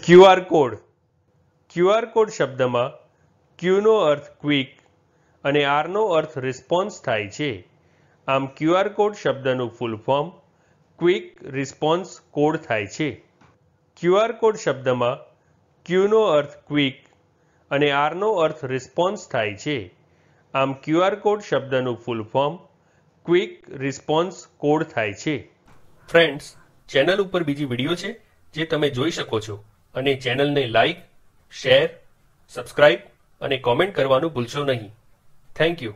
QR code QR code શબ્દમાં ક્યુનો અર્થ quick અને આરનો અર્થ response થાય છે આમ ક્યુઆર કોડ શબ્દનું full form quick response code થાય છે ક્યુઆર કોડ શબ્દમાં ક્યુનો અર્થ ક્વિક અને આરનો અર્થ રિસ્પોન્સ થાય છે આમ ક્યુઆર કોડ શબ્દનું full form quick response code થાય છે ફ્રેન્ડ્સ ચેનલ ઉપર બીજી વિડીયો છે જે તમે જોઈ શકો છો અને ચેનલને લાઇક શેર સબસ્ક્રાઇબ અને કોમેન્ટ કરવાનું ભૂલશો નહીં થેન્ક યુ